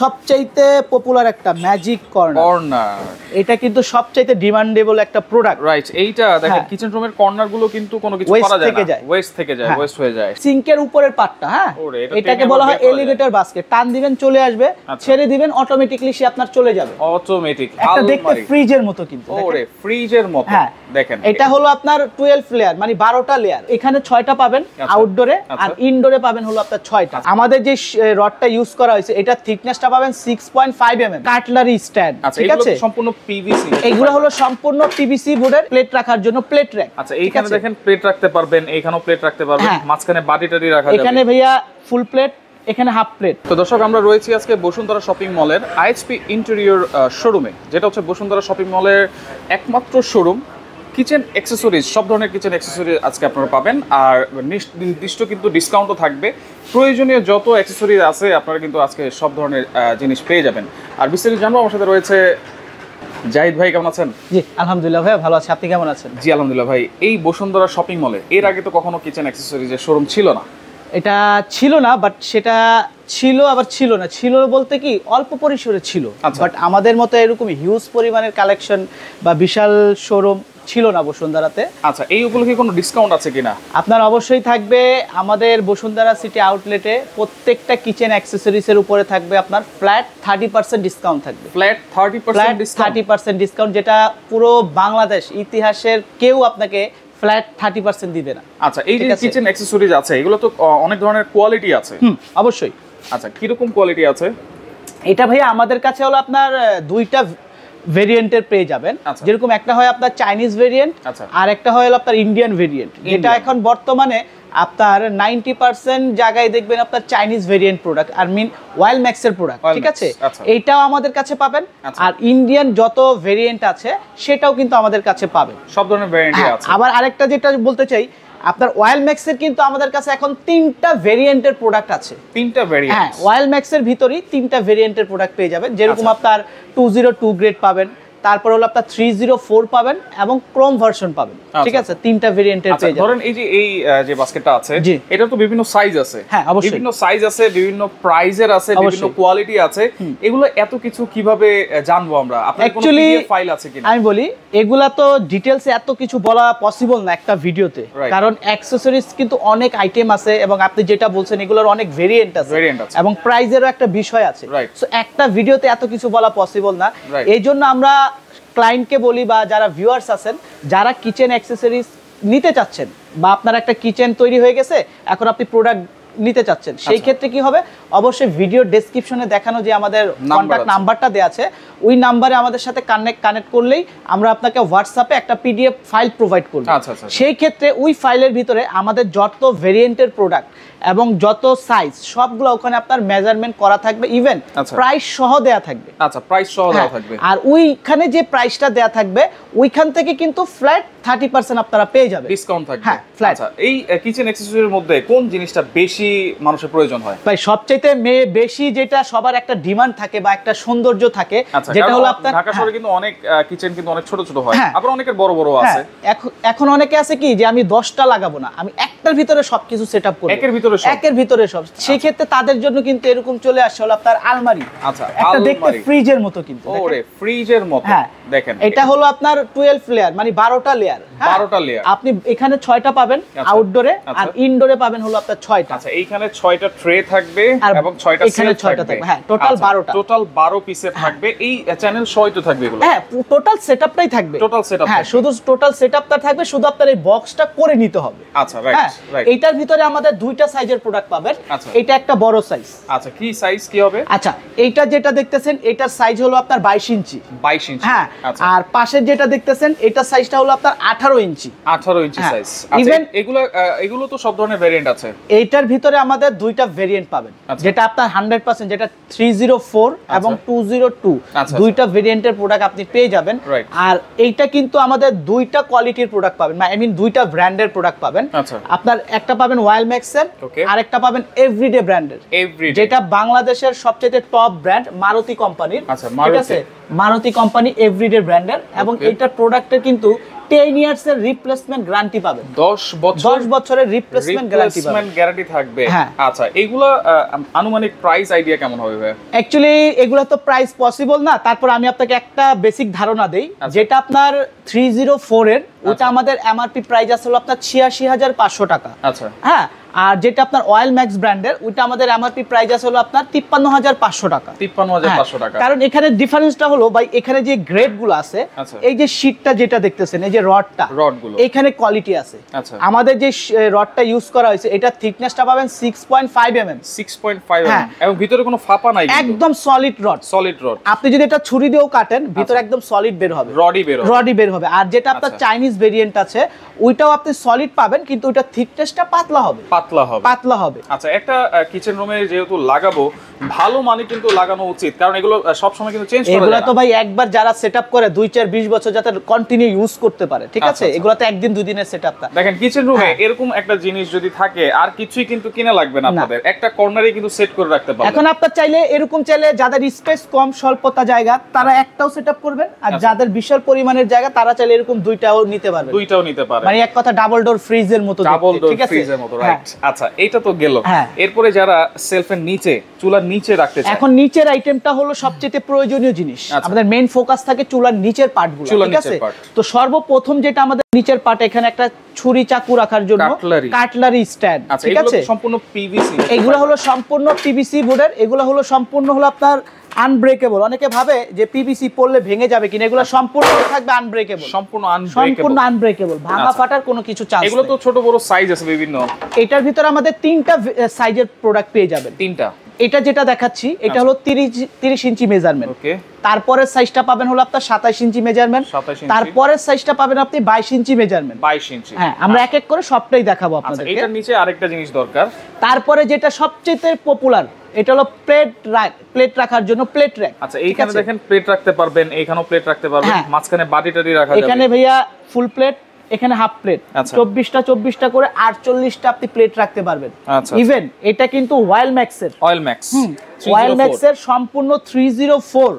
সবচাইতে পপুলার একটা magic corner এটা কিন্তু সবচাইতে ডিমান্ডেবল একটা প্রোডাক্ট রাইট এইটা দেখেন কিচেন রুমের কর্নার গুলো কিন্তু কোনো কিছু করা যায় না ওয়েস্ট থেকে যায় ওয়েস্ট হ্যাঁ। হয়ে যায় সিঙ্কের উপরের পাটটা হ্যাঁ এটাকে বলা হয় এলিভেটর বাস্কেট টান দিবেন চলে আসবে আচ্ছা। ছেড়ে দিবেন অটোমেটিক্যালি সে আপনার চলে যাবে অটোমেটিক একটা দেখতে ফ্রিজের মতো কিন্তু ওরে ফ্রিজের মতো হ্যাঁ দেখেন এটা হলো আপনার 12 লেয়ার মানে 12টা লেয়ার এখানে 6টা পাবেন আউটডোরে আচ্ছা। আর ইনডোরে আচ্ছা। পাবেন হলো আপনার 6টা আমাদের যে রডটা ইউজ করা হয়েছে এটা থিকনেস সাইজটা পাবেন 6.5 mm আচ্ছা, কাটলারি স্ট্যান্ড ঠিক আছে সম্পূর্ণ পিভিসি এগুলো হলো সম্পূর্ণ পিভিসি বোর্ডের প্লেট রাখার জন্য প্লেট র‍্যাক আচ্ছা এইখানে দেখেন প্লেট রাখতে পারবেন এখানেও প্লেট রাখতে পারবেন হ্যাঁ। মাঝখানে বাটি টাটি রাখা যাবে এখানে ভাইয়া ফুল প্লেট এখানে হাফ প্লেট তো দর্শক আমরা রয়েছি আজকে বসুন্ধরা শপিং মলের আইএসপি ইন্টেরিয়র শোরুমে যেটা হচ্ছে বসুন্ধরা শপিং মলের একমাত্র শোরুম কিচেন অ্যাক্সেসরিজ সব ধরনের কিচেন অ্যাক্সেসরিজ আজকে আপনারা পাবেন আর নির্দিষ্ট কিন্তু ডিসকাউন্টও থাকবে প্রয়োজনীয় যত অ্যাক্সেসরিজ আছে আপনারা কিন্তু আজকে সব ধরনের জিনিস পেয়ে যাবেন আর বিস্তারিত জানবো আমার সাথে রয়েছে জাহিদ ভাই কেমন আছেন জি আলহামদুলিল্লাহ ভাই ভালো আছে আপনি কেমন আছেন জি আলহামদুলিল্লাহ ভাই এই বসুন্ধরা শপিং মলে এর আগে তো কখনো কিচেন অ্যাক্সেসরিজের শোরুম ছিল না এটা ছিল না বাট সেটা ছিল আবার ছিল না ছিল বলতে কি অল্প পরিসরে ছিল বাট আচ্ছা। আমাদের মতো এরকম হিউজ পরিমাণের কালেকশন বা বিশাল শোরুম ছিল না বসুন্ধরাতে আচ্ছা এই উপলক্ষে কোনো ডিসকাউন্ট আছে কিনা আপনার অবশ্যই থাকবে আমাদের বসুন্ধরা সিটি আউটলেটে প্রত্যেকটা কিচেন অ্যাক্সেসরিজের উপরে থাকবে আপনার ফ্ল্যাট থার্টি পার্সেন্ট ডিসকাউন্ট থাকবে flat thirty flat thirty percent discount যেটা পুরো বাংলাদেশ ইতিহাসের কেউ আপনাকে ফ্ল্যাট থার্টি পার্সেন্ট দিবে না আচ্ছা এই যে কিচেন অ্যাক্সেসরিজ আছে এগুলো তো অনেক ধরনের কোয়ালিটি আছে অবশ্যই আচ্ছা কিরকম কোয়ালিটি আছে এটা ভাইয়া আমাদের কাছে হলো আপনার দুইটা ভেরিয়েন্টের পেয়ে যাবেন আচ্ছা। যেরকম একটা হয় আপনার চাইনিজ আচ্ছা। ভেরিয়েন্ট আর একটা হয় আপনার ইন্ডিয়ান ভেরিয়েন্ট যেটা এখন বর্তমানে আপনার নাইনটি পার্সেন্ট জায়গায় দেখবেন আপনার চাইনিজ ভেরিয়েন্ট প্রোডাক্ট আর মিন ওয়াইল ম্যাক্সের প্রোডাক্ট ঠিক আছে আচ্ছা। এইটাও আমাদের কাছে পাবেন আর ইন্ডিয়ান যত ভেরিয়েন্ট আছে সেটাও কিন্তু আমাদের কাছে পাবেন সব ধরনের ভেরিয়েন্ট হ্যাঁ, আবার আরেকটা যেটা বলতে চাই আপনার অয়েল ম্যাক্সের কিন্তু আমাদের কাছে এখন তিনটা ভেরিয়েন্টের প্রোডাক্ট আছে তিনটা ভেরিয়েন্ট হ্যাঁ অয়েল ম্যাক্সের ভিতরেই তিনটা ভেরিয়েন্টের প্রোডাক্ট পেয়ে যাবেন যেরকম আচ্ছা। আপনার টু জিরো টু গ্রেড পাবেন তারপর হলো আপনার থ্রি জিরো ফোর পাবেন এবং ক্রোম ভার্সন পাবেন আচ্ছা। ঠিক আছে তিনটা ভেরিয়েন্টের আচ্ছা, পেয়ে যাবেন ধরেন এই যে এই যে বাস্কেটটা আছে এটা তো বিভিন্ন সাইজ আছে হ্যাঁ অবশ্যই বিভিন্ন সাইজ আছে বিভিন্ন প্রাইজের আছে বিভিন্ন কোয়ালিটি আছে এগুলো এত কিছু কিভাবে জানবো আমরা আপনার কোনো ফাইল আছে কিনা আমি বলি এগুলা তো ডিটেইলসে এত কিছু বলা পসিবল না একটা ভিডিওতে কারণ অ্যাকসেসরিজ কিন্তু অনেক আইটেম আছে এবং আপনি যেটা বলছেন এগুলোর অনেক ভেরিয়েন্ট আছে এবং প্রাইজেরও একটা বিষয় আছে সো একটা ভিডিওতে এত কিছু বলা পসিবল না এই জন্য আমরা ক্লায়েন্টকে বলি বা যারা ভিউয়ার্স আছেন যারা কিচেন অ্যাক্সেসরিজ নিতে চাচ্ছেন বা আপনার একটা কিচেন তৈরি হয়ে গেছে এখন আপনি প্রোডাক্ট নিতে চাচ্ছেন আচ্ছা। সেই ক্ষেত্রে কি হবে অবশ্যই ভিডিও ডেসক্রিপশনে দেখানো যে আমাদের কন্ট্যাক্ট নাম্বারটা দেওয়া আছে ওই নাম্বারে আমাদের সাথে কানেক্ট কানেক্ট করলেই আমরা আপনাকে হোয়াটসঅ্যাপে একটা পিডিএফ ফাইল প্রোভাইড করব আচ্ছা, আচ্ছা, সেই ক্ষেত্রে ওই ফাইলের ভিতরে আমাদের যত ভেরিয়েন্টের প্রোডাক্ট এবং যত সাইজ সবগুলো ওখানে আপনার মেজারমেন্ট করা থাকবে ইভেন প্রাইস আচ্ছা। সহ দেয়া থাকবে আচ্ছা প্রাইস সহ দেয়া হ্যাঁ, থাকবে আর ওইখানে যে প্রাইসটা দেয়া থাকবে ওইখান থেকে কিন্তু ফ্ল্যাট 30% আপনারা পেয়ে যাবেন ডিসকাউন্ট থাকবে হ্যাঁ ফ্ল্যাট আচ্ছা এই কিচেন অ্যাকসেসরির মধ্যে কোন জিনিসটা বেশি মানুষের প্রয়োজন হয় ভাই সবচাইতে মেয়ে বেশি যেটা সবার একটা ডিমান্ড থাকে বা একটা সৌন্দর্য থাকে আচ্ছা, যেটা হলো আপনার ঢাকা শহরে হ্যাঁ। কিন্তু অনেক কিচেন কিন্তু অনেক ছোট ছোট হয় হ্যাঁ। আবার অনেকের বড় বড় আছে এখন অনেকে আছে কি যে আমি 10টা লাগাবো না আমি একটার ভিতরে সবকিছু সেটআপ করব একের ভিতরে ভিতরে একের ভিতরে সব আচ্ছা। সেই ক্ষেত্রে তাদের জন্য কিন্তু এরকম চলে আসছে হলো আপনার আলমারি আচ্ছা একটা দেখতে ফ্রিজের মতো কিন্তু ওরে ফ্রিজের মতো হ্যাঁ। দেখেন এটা হলো আপনার 12 লেয়ার মানে 12টা লেয়ার 12টা লেয়ার আপনি এখানে 6টা পাবেন আউটডোরে আচ্ছা। আচ্ছা। আর ইনডোরে পাবেন হলো আপনার 6টা আচ্ছা এইখানে 6টা ট্রে থাকবে এবং 6টা এখানে 6টা থাকবে হ্যাঁ টোটাল 12টা টোটাল 12 পিসে থাকবে এই চ্যানেল 6 তো থাকবে এগুলো হ্যাঁ টোটাল সেটআপটাই থাকবে টোটাল সেটআপ হ্যাঁ শুধু টোটাল সেটআপটা থাকবে শুধু আপনার এই বক্সটা করে নিতে হবে আচ্ছা রাইট রাইট এটার ভিতরে আমাদের দুইটা সাইজের প্রোডাক্ট পাবেন আচ্ছা। এটা একটা বড় সাইজ আচ্ছা কি সাইজ কি হবে আচ্ছা এইটা যেটা দেখতেছেন এটার সাইজ হলো আপনার 22 ইঞ্চি 22 ইঞ্চি হ্যাঁ আচ্ছা। আর পাশের যেটা দেখতেছেন এটা সাইজটা হলো আপনার 18 ইঞ্চি 18 ইঞ্চি সাইজ হ্যাঁ, ইভেন আচ্ছা, এগুলো এগুলো তো সব ধরনের ভেরিয়েন্ট আছে এইটার ভিতরে আমাদের দুইটা ভেরিয়েন্ট পাবেন যেটা আপনার 100% যেটা 304 এবং 202 দুইটা ভেরিয়েন্টের প্রোডাক্ট আপনি পেয়ে যাবেন আর এইটা কিন্তু আমাদের দুইটা কোয়ালিটির প্রোডাক্ট পাবেন মানে আই মিন দুইটা ব্র্যান্ডের প্রোডাক্ট পাবেন আপনার একটা পাবেন ওয়াইল ম্যাক্সের ওকে আরেকটা পাবেন এভরিডে ব্র্যান্ডের এভরিডে যেটা বাংলাদেশের সবচেয়ে টপ ব্র্যান্ড মারুতি কোম্পানির আচ্ছা ঠিক আছে মারুতি কোম্পানি এভরিডে ব্র্যান্ডের এবং এইটার প্রোডাক্টের কিন্তু টেন ইয়ার্স এর রিপ্লেসমেন্ট গ্যারান্টি পাবেন দশ বছর দশ বছরের রিপ্লেসমেন্ট গ্যারান্টি পাবে গ্যারান্টি থাকবে হ্যাঁ আচ্ছা এগুলো আনুমানিক প্রাইস আইডিয়া কেমন হবে ভাই অ্যাকচুয়ালি এগুলা তো প্রাইস পসিবল না তারপর আমি আপনাকে একটা বেসিক ধারণা দেই আচ্ছা। যেটা আপনার থ্রি জিরো ফোরের ওটা আমাদের এমআরপি প্রাইস আপনার ছিয়াশি হাজার পাঁচশো টাকা আচ্ছা হ্যাঁ আর যেটা আপনার অয়েল ম্যাক্স ব্র্যান্ডের আমাদের এমআরপি প্রাইস আপনার তিপ্পান্ন হাজার পাঁচশো টাকা তিপ্পান্ন হাজার পাঁচশো হ্যাঁ, টাকা কারণ এখানে ডিফারেন্সটা হলো ভাই এখানে যে গ্রেড গুলো আছে আচ্ছা। এই যে শীটটা যেটা দেখতেছেন এই যে রডটা রডগুলো এখানে কোয়ালিটি আছে আচ্ছা। আমাদের যে রডটা ইউজ করা হয়েছে এটা থিকনেসটা পাবেন six point five M M six point five এবং ভিতরে কোনো ফাঁপা নাই একদম সলিড রড সলিড রড আপনি যদি এটা ছুরি দিয়েও কাটেন ভিতরে আচ্ছা। একদম সলিড বের হবে রডই বের রডই বের হবে আর যেটা আপনার চাইনিজ আচ্ছা। ভেরিয়েন্ট আছে ওইটাও আপনি সলিড পাবেন কিন্তু ওইটা থিকনেসটা পাতলা হবে পাতলা হবে পাতলা হবে আচ্ছা একটা কিচেন রুমে যেহেতু লাগাবো ভালো মানি কিন্তু লাগানো উচিত কারণ এগুলো সবসময় কিন্তু চেঞ্জ করা যায় তো ভাই একবার যারা সেটআপ করে দুই চার বিশ বছর যাতে কন্টিনিউ ইউজ করতে পারে ঠিক আচ্ছা, আছে আচ্ছা। এগুলো তো একদিন দুই দিনের সেটআপটা দেখেন কিচেন রুমে হ্যাঁ। এরকম একটা জিনিস যদি থাকে আর কিছুই কিন্তু কিনে লাগবে না আপনাদের একটা কর্নারে কিন্তু সেট করে রাখতে পারবেন এখন আপনার চাইলে এরকম চাইলে যাদের স্পেস কম স্বল্পতা জায়গা তারা আচ্ছা। একটাও সেটআপ করবেন আর যাদের বিশাল পরিমাণের জায়গা তারা চাইলে এরকম দুইটাও নিতে পারবে দুইটাও নিতে পারে মানে এক কথা ডাবল ডোর ফ্রিজের মতো ডাবল ডোর ফ্রিজের মতো রাইট হ্যাঁ। আচ্ছা এটা তো গেল হ্যাঁ। এরপরে যারা সেলফের নিচে চুলার নিচে রাখতে চাই এখন নিচের আইটেমটা হলো সবচেয়ে প্রয়োজনীয় জিনিস আচ্ছা। আমাদের মেইন ফোকাস থাকে চুলার নিচের পার্টগুলো ঠিক আছে তো সর্বপ্রথম যেটা আমাদের নিচের পার্ট এখানে একটা ছুরি চাকু রাখার জন্য কাটলারি স্ট্যান্ড আচ্ছা, ঠিক আছে সম্পূর্ণ পিভিসি এগুলো হলো সম্পূর্ণ পিভিসি বোর্ডের এগুলো হলো সম্পূর্ণ হলো আপনার আনব্রেকেবল অনেকে ভাবে যে পিভিসি পড়লে ভেঙে যাবে কিনা এগুলো সম্পূর্ণ থাকবে আনব্রেকেবল সম্পূর্ণ সম্পূর্ণ আনব্রেকেবল ভাঙা ফাটার আচ্ছা। কোনো কিছু চান্স এগুলো তো ছোট বড় সাইজ আছে বিভিন্ন এটার ভিতর আমাদের তিনটা সাইজের প্রোডাক্ট পেয়ে যাবেন তিনটা এটা যেটা দেখাচ্ছি এটা হলো আচ্ছা। তিরিশ তিরিশ ইঞ্চি মেজারমেন্ট তারপরের সাইজটা পাবেন হলো আপনার সাতাইশ ইঞ্চি মেজারমেন্ট তারপরের সাইজটা পাবেন আপনি বাইশ ইঞ্চি মেজারমেন্ট বাইশ ইঞ্চি হ্যাঁ আমরা আচ্ছা। এক এক করে সবটাই দেখাবো আচ্ছা, আপনাদের এটার নিচে আরেকটা জিনিস দরকার তারপরে যেটা সবচেয়ে পপুলার এটা হলো প্লেট রাখ প্লেট রাখার জন্য প্লেট র্যাক আচ্ছা এইখানে দেখেন প্লেট রাখতে পারবেন এইখানেও প্লেট রাখতে পারবেন হ্যাঁ। মাঝখানে বাটি টাটি রাখা যাবে এখানে ভাইয়া ফুল প্লেট এখানে হাফ প্লেট আচ্ছা। চব্বিশটা চব্বিশটা করে আটচল্লিশটা আপনি প্লেট রাখতে পারবেন ইভেন আচ্ছা, আচ্ছা। এটা কিন্তু ওয়াইল ম্যাক্সের অয়েল ম্যাক্স ওয়াইল এর সম্পূর্ণ থ্রি জিরো ফোর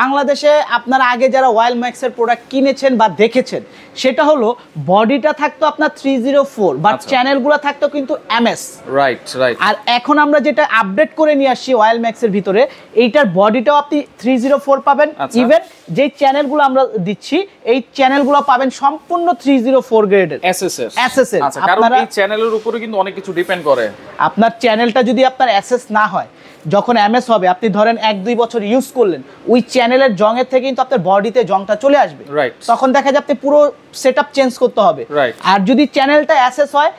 বাংলাদেশে আপনার আগে যারা ওয়াইল ম্যাক্সের প্রোডাক্ট কিনেছেন বা দেখেছেন সেটা হলো বডিটা থাকতো আপনার থ্রি জিরো ফোর বা চ্যানেল গুলো থাকতো কিন্তু এম এস রাইট রাইট আর এখন আমরা যেটা আপডেট করে নিয়ে আসছি ওয়াইল ম্যাক্সের ভিতরে এইটার বডিটাও আপনি থ্রি জিরো ফোর পাবেন ইভেন যে চ্যানেলগুলো আমরা দিচ্ছি এই চ্যানেলগুলো পাবেন সম্পূর্ণ 304 গ্রেডের এসএসএস এসএসএস আচ্ছা কারণ এই চ্যানেলের উপরে কিন্তু অনেক কিছু ডিপেন্ড করে আপনার চ্যানেলটা যদি আপনার এসএস না হয় যখন এমএস হবে আপনি ধরেন এক দুই বছর ইউজ করলেন ওই চ্যানেলের জং এর থেকে কিন্তু আপনার বডিতে জংটা চলে আসবে তখন দেখা যাবে আপনি পুরো সেটআপ চেঞ্জ করতে হবে আর যদি চ্যানেলটা এসএস হয়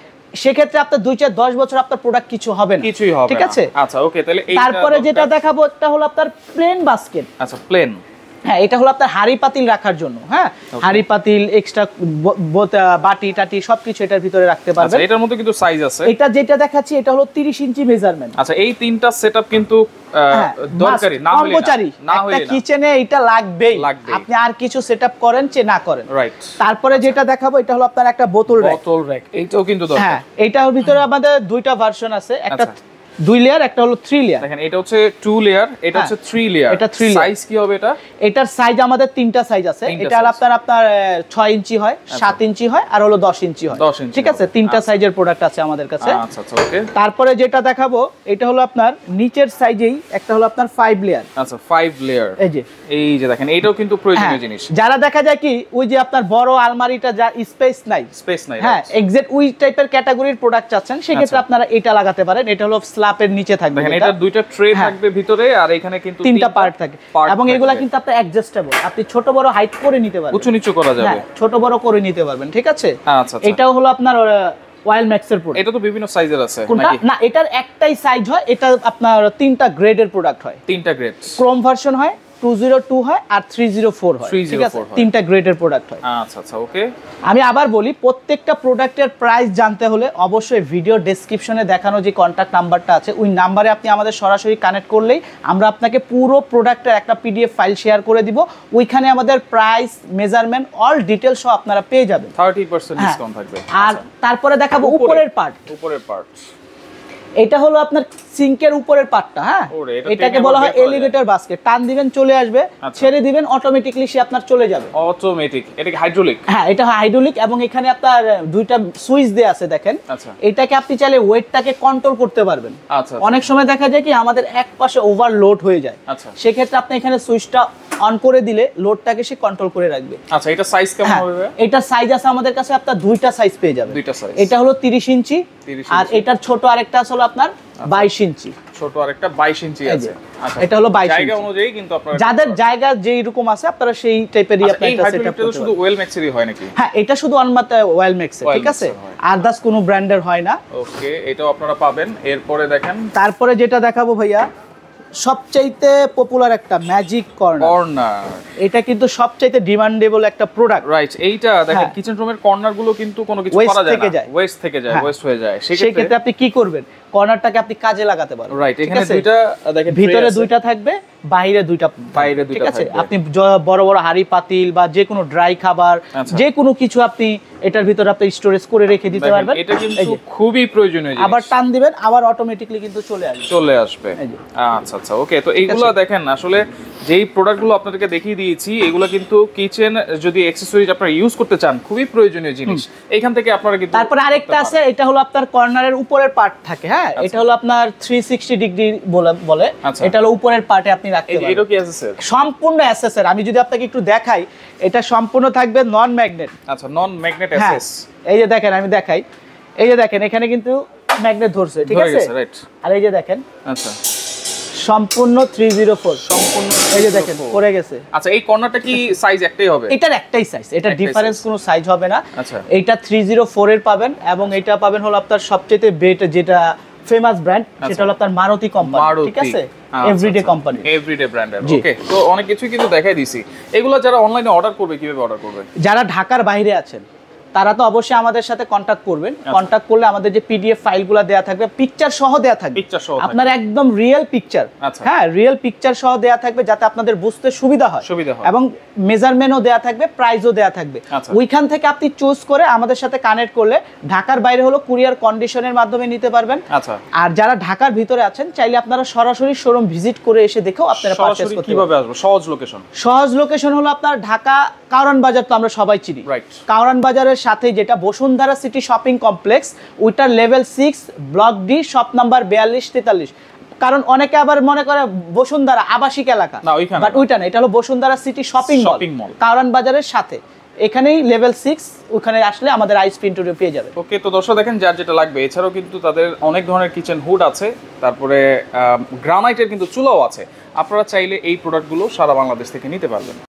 সেক্ষেত্রে আপনার দুই চার দশ বছর আপনার প্রোডাক্ট কিছু হবে না কিছুই হবে ঠিক আছে আচ্ছা ওকে তাহলে তারপরে যেটা দেখাবো একটা হলো আপনার প্লেন বাস্কেট আচ্ছা প্লেন হ্যাঁ এটা হলো আপনার হাড়ি পাতিল রাখার জন্য হ্যাঁ হাড়ি পাতিল এক্সট্রা বাটি টাটি সবকিছু এটার ভিতরে রাখতে আচ্ছা, পারবেন এটার মধ্যে কিন্তু সাইজ আছে এটা যেটা দেখাচ্ছি এটা হলো 30 ইঞ্চি মেজারমেন্ট আচ্ছা এই তিনটা সেটআপ কিন্তু হ্যাঁ, দরকারি না হলে না একটা কিচেনে এটা লাগবেই আপনি আর কিছু সেটআপ করেন চে না করেন রাইট তারপরে আচ্ছা। যেটা দেখাবো এটা হলো আপনার একটা বোতল র‍্যাক বোতল র‍্যাক এইটাও কিন্তু দরকার হ্যাঁ এটার ভিতরে আমাদের দুইটা ভার্সন আছে একটা আচ্ছা। দুই লেয়ার একটা হলো থ্রি লেয়ার দেখেন এটা হচ্ছে টু লেয়ার এটা হ্যাঁ, হচ্ছে থ্রি লেয়ার এটা থ্রি সাইজ কি হবে এটা এটার সাইজ আমাদের তিনটা সাইজ আছে এটা আপনার আপনার ছয় ইঞ্চি হয় আচ্ছা। সাত ইঞ্চি হয় আর হলো দশ ইঞ্চি হয় ঠিক আছে তিনটা সাইজের আচ্ছা। প্রোডাক্ট আছে আমাদের কাছে আচ্ছা, তারপরে যেটা দেখাবো এটা হলো আপনার নিচের সাইজেই একটা হলো আপনার ফাইভ লেয়ার আচ্ছা ফাইভ লেয়ার এই যে এই যে দেখেন এটাও কিন্তু প্রয়োজনীয় হ্যাঁ। জিনিস যারা দেখা যায় কি ওই যে আপনার বড় আলমারিটা যা স্পেস নাই স্পেস নাই হ্যাঁ এক্সাক্ট ওই টাইপের ক্যাটাগরির প্রোডাক্ট চাচ্ছেন সেক্ষেত্রে আপনারা এটা লাগাতে পারেন এটা হলো স্ল্যাপের নিচে থাকবে দেখেন এটা দুইটা ট্রে হ্যাঁ। থাকবে ভিতরে আর এখানে কিন্তু তিনটা পার্ট থাকে এবং এগুলা কিন্তু আপনি অ্যাডজাস্টেবল আপনি ছোট বড় হাইট করে নিতে পারবেন উঁচু নিচু করা যাবে হ্যাঁ, ছোট বড় করে নিতে পারবেন ঠিক আছে আচ্ছা, আচ্ছা। এটাও হলো আপনার ওয়াইল ম্যাক্সের প্রোডাক্ট এটা তো বিভিন্ন সাইজের আছে নাকি না এটার একটাই সাইজ হয় এটা আপনার তিনটা গ্রেডের প্রোডাক্ট হয় তিনটা গ্রেড ক্রোম ভার্সন হয় 202 হয় আর 304 হয় ঠিক তিনটা গ্রেডের প্রোডাক্ট হয় আচ্ছা, আচ্ছা, আমি আবার বলি প্রত্যেকটা প্রোডাক্টের প্রাইস জানতে হলে অবশ্যই ভিডিও ডেসক্রিপশনে দেখানো যে কন্ট্যাক্ট নাম্বারটা আছে ওই নাম্বারে আপনি আমাদের সরাসরি কানেক্ট করলেই আমরা আপনাকে পুরো প্রোডাক্টের একটা পিডিএফ ফাইল শেয়ার করে দিব ওইখানে আমাদের প্রাইস মেজারমেন্ট অল ডিটেল সহ আপনারা পেয়ে যাবেন 30% ডিসকাউন্ট হ্যাঁ। থাকবে আর আচ্ছা। তারপরে দেখাবো উপরের পার্ট উপরের পার্ট এটা হলো আপনার সিঙ্কের উপরের পার্টটা হ্যাঁ এটাকে বলা হয় এলিভেটর বাস্কেট টান দিবেন চলে আসবে আচ্ছা। ছেড়ে দিবেন অটোমেটিকলি সে আপনার চলে যাবে অটোমেটিক এটা হাইড্রোলিক হ্যাঁ এটা হাইড্রোলিক এবং এখানে আপনার দুইটা সুইচ দেয়া আছে দেখেন আচ্ছা। এটাকে আপনি চাইলে ওয়েটটাকে কন্ট্রোল করতে পারবেন আচ্ছা, অনেক সময় দেখা যায় কি আমাদের এক পাশে ওভারলোড হয়ে যায় সেক্ষেত্রে আপনি এখানে সুইচটা অন করে দিলে লোডটাকে সে কন্ট্রোল করে রাখবে আচ্ছা এটা সাইজ কেমন হ্যাঁ, হবে এটা সাইজ আছে আমাদের কাছে আপনার দুইটা সাইজ পেয়ে যাবে দুইটা সাইজ এটা হলো 30 ইঞ্চি আর এটার ছোট আরেকটা আছে আপনার আচ্ছা। বাইশ ইঞ্চি ছোট আরেকটা বাইশ ইঞ্চি আছে আচ্ছা, এটা হলো বাইশ জায়গা অনুযায়ী কিন্তু আপনার যাদের জায়গা যেই রকম আছে আপনারা সেই টাইপেরই আচ্ছা, শুধু ওয়েল ম্যাক্সেরই হয় নাকি হ্যাঁ এটা শুধু ওয়েল ম্যাক্সের ঠিক আছে আদার্স কোনো ব্র্যান্ডের হয় না ওকে এটাও আপনারা পাবেন এরপরে দেখেন তারপরে যেটা দেখাবো ভাইয়া সবচাইতে পপুলার একটা ম্যাজিক কর্নার এটা কিন্তু সবচাইতে ডিমান্ডেবল একটা প্রোডাক্ট রাইট এইটা দেখেন কিচেন রুমের কর্নার গুলো কিন্তু কোনো কিছু করা যায় না ওয়েস্ট থেকে যায় ওয়েস্ট হ্যাঁ। হয়ে যায় সেই ক্ষেত্রে আপনি কি করবেন কর্নারটাকে আপনি কাজে লাগাতে পারেন রাইট এখানে দুইটা দেখেন ভিতরে দুইটা থাকবে বাইরে দুইটা বাইরে ঠিক আছে আপনি বড় বড় হাড়ি পাতিল বা যে কোনো ড্রাই খাবার আচ্ছা। যে কোনো কিছু আপনি এটার ভিতর আপনি স্টোরেজ করে রেখে দিতে পারবেন এটা কিন্তু খুবই প্রয়োজনীয় আবার টান দিবেন আবার অটোমেটিকলি কিন্তু চলে আসবে চলে আসবে আচ্ছা আচ্ছা ওকে তো এইগুলো দেখেন আসলে যেই প্রোডাক্টগুলো আপনাদেরকে দেখিয়ে দিয়েছি এগুলো কিন্তু কিচেন যদি অ্যাকসেসরিজ আপনারা ইউজ করতে চান খুবই প্রয়োজনীয় জিনিস এখান থেকে আপনারা কিন্তু তারপর আরেকটা আছে এটা হলো আপনার কর্নারের উপরের পার্ট থাকে হ্যাঁ আচ্ছা। এটা হলো আপনার 360 ডিগ্রি বলে আচ্ছা। এটা হলো উপরের পার্টে আপনি রাখতে পারি এটা সম্পূর্ণ এসএসআর আমি যদি আপনাকে একটু দেখাই এটা সম্পূর্ণ থাকবে নন ম্যাগনেট আচ্ছা নন ম্যাগনেট এসএস এই যে দেখেন আমি দেখাই এই যে দেখেন এখানে কিন্তু ম্যাগনেট ধরছে ঠিক আছে আর এই যে দেখেন আচ্ছা সম্পূর্ণ 304 সম্পূর্ণ এই যে দেখেন পড়ে গেছে আচ্ছা এই কর্নারটা কি সাইজ একটাই হবে এটার একটাই সাইজ এটা ডিফারেন্স কোনো সাইজ হবে না আচ্ছা এটা 304 এর পাবেন এবং এটা পাবেন হলো আপনার সবচেয়ে বেট যেটা ফেমাস আচ্ছা। ব্র্যান্ড সেটা হলো আপনার মারুতি কোম্পানি ঠিক আছে এভরিডে কোম্পানি এভরিডে ব্র্যান্ডের ওকে তো অনেক কিছু কিন্তু দেখাই দিছি এগুলো যারা অনলাইনে অর্ডার করবে কিভাবে অর্ডার করবে যারা ঢাকার বাইরে আছেন তারা তো অবশ্যই আমাদের সাথে কন্ট্যাক্ট করবেন কন্ট্যাক্ট আচ্ছা। করলে আমাদের যে পিডিএফ ফাইলগুলো দেয়া থাকবে পিকচার সহ দেয়া থাকবে পিকচার সহ আপনার একদম রিয়েল পিকচার আচ্ছা। হ্যাঁ রিয়েল পিকচার সহ দেয়া থাকবে যাতে আপনাদের বুঝতে সুবিধা হয় সুবিধা হয় এবং মেজারমেন্টও দেয়া থাকবে প্রাইসও দেয়া থাকবে আচ্ছা। ওইখান থেকে আপনি চুজ করে আমাদের সাথে কানেক্ট করলে ঢাকার বাইরে হলো কুরিয়ার কন্ডিশনের মাধ্যমে নিতে পারবেন আর যারা ঢাকার ভিতরে আছেন চাইলে আপনারা সরাসরি শোরুম ভিজিট করে এসে দেখেও আপনারা পারচেজ করতে কিভাবে আসবে সহজ লোকেশন সহজ লোকেশন হলো আপনার ঢাকা কারণ বাজার তো আমরা সবাই চিনি কারণ বাজারের সাথে যেটা বসুন্ধরা সিটি শপিং কমপ্লেক্স ওইটার level six block D shop number বিয়াল্লিশ তেতাল্লিশ কারণ অনেকে আবার মনে করে বসুন্ধরা আবাসিক এলাকা বাট ওইটা না এটা হলো Bashundhara city shopping shopping mall কারণ বাজারের সাথে এখানেই লেভেল সিক্স ওখানে আসলে আমাদের আইস প্রিন্টারও পেয়ে যাবে ওকে তো দর্শক দেখেন যার যেটা লাগবে এছাড়াও কিন্তু তাদের অনেক ধরনের কিচেন হুড আছে তারপরে গ্রানাইটের কিন্তু চুলাও আছে আপনারা চাইলে এই প্রোডাক্টগুলো সারা বাংলাদেশ থেকে নিতে পারবেন